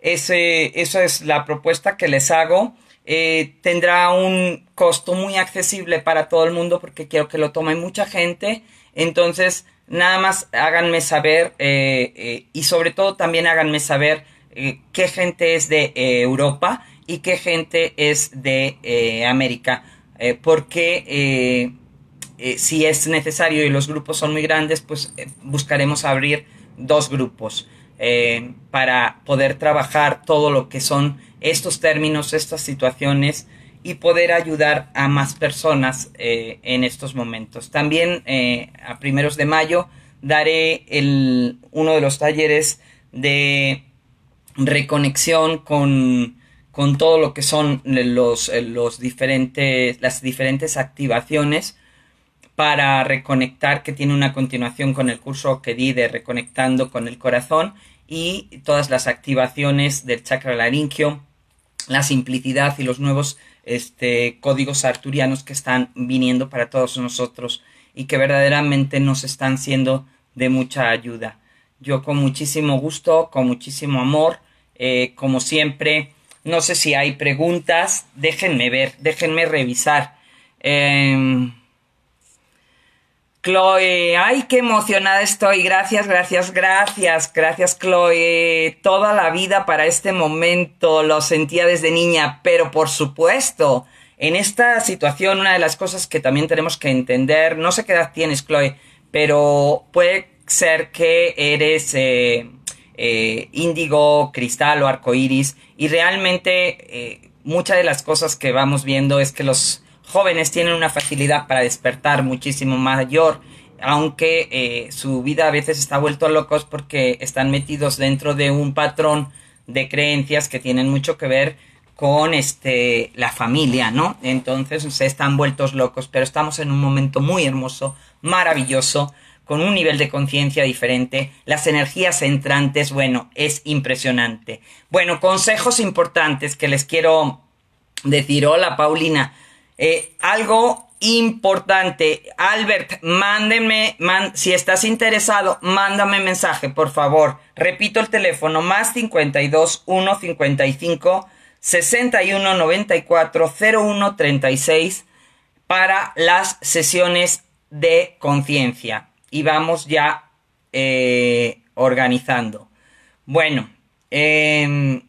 Ese, esa es la propuesta que les hago. Eh, tendrá un costo muy accesible para todo el mundo porque quiero que lo tome mucha gente. Entonces, nada más háganme saber eh, eh, y sobre todo también háganme saber qué gente es de Europa y qué gente es de América. porque si es necesario y los grupos son muy grandes, pues buscaremos abrir dos grupos. Eh, para poder trabajar todo lo que son estos términos, estas situaciones y poder ayudar a más personas eh, en estos momentos. También eh, a primeros de mayo daré el, uno de los talleres de reconexión con, todo lo que son los, los diferentes, las diferentes activaciones para reconectar, que tiene una continuación con el curso que di de reconectando con el corazón y todas las activaciones del chakra laringio, la simplicidad y los nuevos este, códigos arturianos que están viniendo para todos nosotros y que verdaderamente nos están siendo de mucha ayuda. Yo con muchísimo gusto, con muchísimo amor, eh, como siempre, no sé si hay preguntas, déjenme ver, déjenme revisar. Em, Chloe, ay, qué emocionada estoy. Gracias, gracias, gracias. Gracias, Chloe. Toda la vida para este momento lo sentía desde niña, pero por supuesto, en esta situación una de las cosas que también tenemos que entender, no sé qué edad tienes, Chloe, pero puede ser que eres eh, eh, índigo, cristal o iris, y realmente eh, muchas de las cosas que vamos viendo es que los jóvenes tienen una facilidad para despertar muchísimo mayor, aunque eh, su vida a veces está vuelto a locos porque están metidos dentro de un patrón de creencias que tienen mucho que ver con este la familia, ¿no? Entonces se están vueltos locos, pero estamos en un momento muy hermoso, maravilloso, con un nivel de conciencia diferente, las energías entrantes, bueno, es impresionante. Bueno, consejos importantes que les quiero decir. Hola, Paulina. Eh, algo importante, Albert, mándeme si estás interesado, mándame mensaje, por favor. Repito el teléfono, más 52 155 61 94 01 36 para las sesiones de conciencia. Y vamos ya eh, organizando. Bueno, em,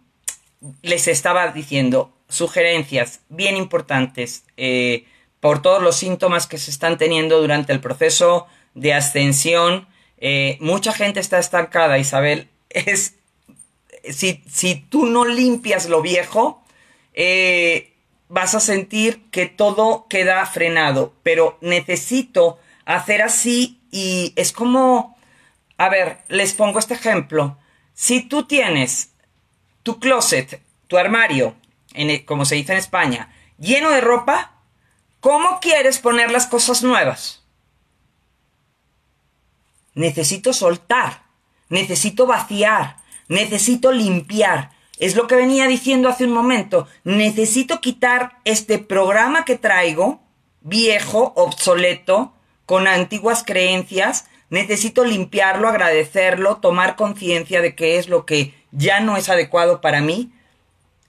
les estaba diciendo, sugerencias bien importantes eh, por todos los síntomas que se están teniendo durante el proceso de ascensión. Eh, mucha gente está estancada, Isabel. Es, si, tú no limpias lo viejo, eh, vas a sentir que todo queda frenado, pero necesito hacer así y es como, a ver, les pongo este ejemplo. Si tú tienes tu closet, tu armario, e, como se dice en España, lleno de ropa, ¿cómo quieres poner las cosas nuevas? Necesito soltar, necesito vaciar, necesito limpiar. Es lo que venía diciendo hace un momento. Necesito quitar este programa que traigo, viejo, obsoleto, con antiguas creencias. Necesito limpiarlo, agradecerlo, tomar conciencia de que es lo que ya no es adecuado para mí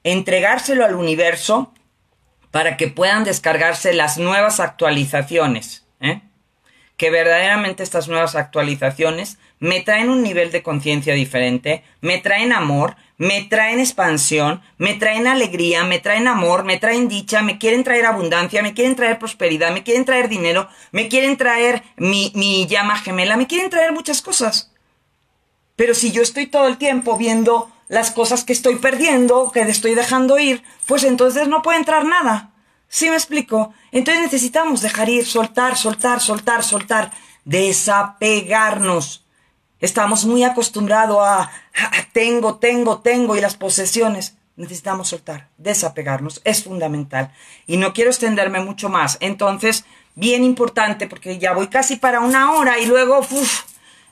entregárselo al universo para que puedan descargarse las nuevas actualizaciones. ¿eh? Que verdaderamente estas nuevas actualizaciones me traen un nivel de conciencia diferente, me traen amor, me traen expansión, me traen alegría, me traen amor, me traen dicha, me quieren traer abundancia, me quieren traer prosperidad, me quieren traer dinero, me quieren traer mi, mi llama gemela, me quieren traer muchas cosas. Pero si yo estoy todo el tiempo viendo las cosas que estoy perdiendo, que estoy dejando ir, pues entonces no puede entrar nada. ¿Sí me explico? Entonces necesitamos dejar ir, soltar, soltar, soltar, soltar, desapegarnos. Estamos muy acostumbrados a, tengo, tengo, tengo y las posesiones. Necesitamos soltar, desapegarnos, es fundamental. Y no quiero extenderme mucho más. Entonces, bien importante, porque ya voy casi para una hora y luego,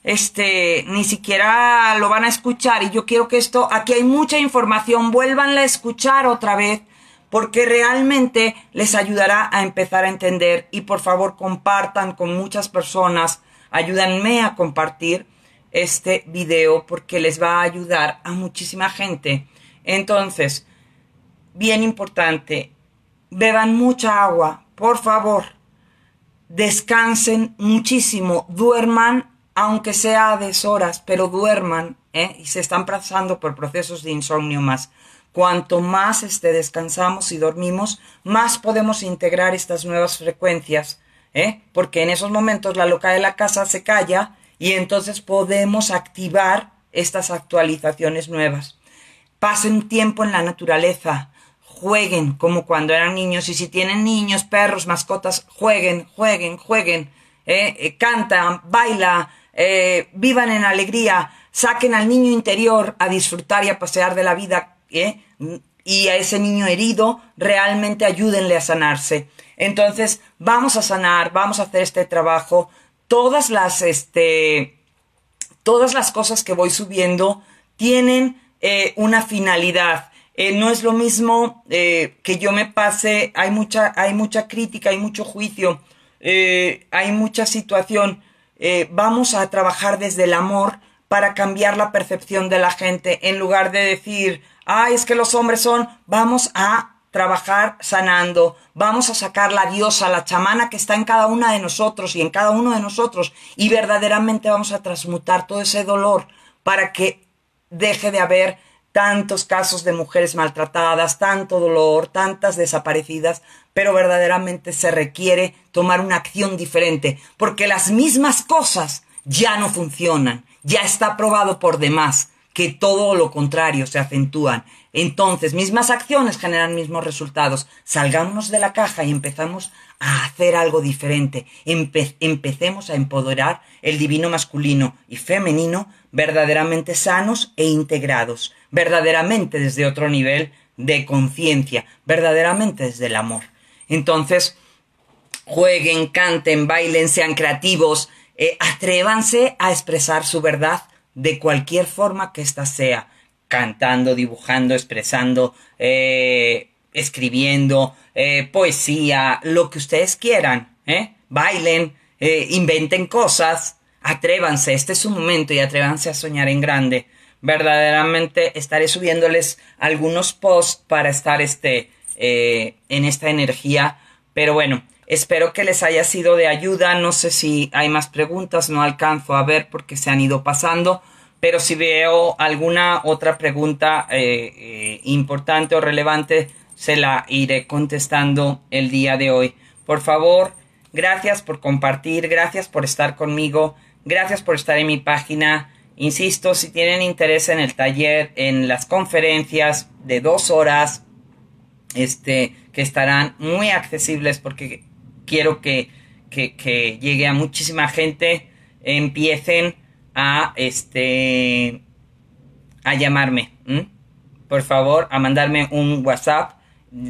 este, ni siquiera lo van a escuchar. Y yo quiero que esto, aquí hay mucha información, vuélvanla a escuchar otra vez, porque realmente les ayudará a empezar a entender. Y por favor, compartan con muchas personas, ayúdenme a compartir este video, porque les va a ayudar a muchísima gente. Entonces, bien importante, beban mucha agua, por favor. Descansen muchísimo, duerman aunque sea a deshoras, pero duerman ¿eh? y se están pasando por procesos de insomnio más. Cuanto más este, descansamos y dormimos, más podemos integrar estas nuevas frecuencias, ¿eh? porque en esos momentos la loca de la casa se calla y entonces podemos activar estas actualizaciones nuevas. Pasen tiempo en la naturaleza, jueguen como cuando eran niños y si tienen niños, perros, mascotas, jueguen, jueguen, jueguen, eh, eh cantan, baila, eh, vivan en alegría, saquen al niño interior a disfrutar y a pasear de la vida, ¿eh? y a ese niño herido, realmente ayúdenle a sanarse. Entonces, vamos a sanar, vamos a hacer este trabajo. Todas las, este, todas las cosas que voy subiendo tienen eh, una finalidad. no es lo mismo que yo me pase, hay mucha, hay mucha crítica, hay mucho juicio, hay mucha situación eh, vamos a trabajar desde el amor para cambiar la percepción de la gente en lugar de decir, ay, es que los hombres son, vamos a trabajar sanando, vamos a sacar la diosa, la chamana que está en cada una de nosotros y en cada uno de nosotros y verdaderamente vamos a transmutar todo ese dolor para que deje de haber tantos casos de mujeres maltratadas, tanto dolor, tantas desaparecidas, pero verdaderamente se requiere tomar una acción diferente, porque las mismas cosas ya no funcionan, ya está probado por demás que todo lo contrario se acentúan. Entonces, mismas acciones generan mismos resultados. Salgámonos de la caja y empezamos a hacer algo diferente. empecemos a empoderar el divino masculino y femenino verdaderamente sanos e integrados, verdaderamente desde otro nivel de conciencia, verdaderamente desde el amor. Entonces, jueguen, canten, bailen, sean creativos, eh, atrévanse a expresar su verdad de cualquier forma que ésta sea, cantando, dibujando, expresando, eh, escribiendo, eh, poesía, lo que ustedes quieran, bailen, inventen cosas, atrévanse, este es su momento y atrévanse a soñar en grande. Verdaderamente estaré subiéndoles algunos posts para estar este, eh, en esta energía. Pero bueno, espero que les haya sido de ayuda. No sé si hay más preguntas, no alcanzo a ver porque se han ido pasando. Pero si veo alguna otra pregunta eh, eh, importante o relevante, se la iré contestando el día de hoy. Por favor, gracias por compartir, gracias por estar conmigo, gracias por estar en mi página. Insisto, si tienen interés en el taller, en las conferencias de dos horas este, que estarán muy accesibles porque quiero que, que, que llegue a muchísima gente, empiecen a, este, a llamarme, por favor, a mandarme un WhatsApp,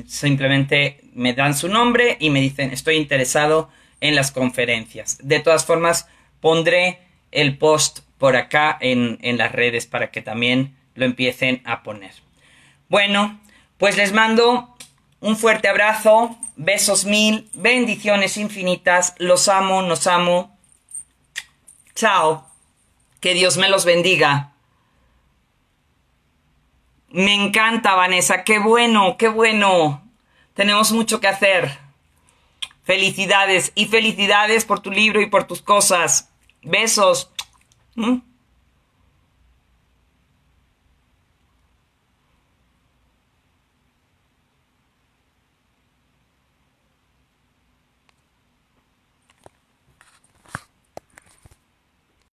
simplemente me dan su nombre y me dicen estoy interesado en las conferencias. De todas formas, pondré el post por acá en las redes para que también lo empiecen a poner. Bueno, pues les mando un fuerte abrazo, besos mil, bendiciones infinitas, los amo, nos amo. Chao, que Dios me los bendiga. Me encanta, Vanessa, qué bueno, qué bueno. Tenemos mucho que hacer. Felicidades y felicidades por tu libro y por tus cosas. Besos. ¿Mm?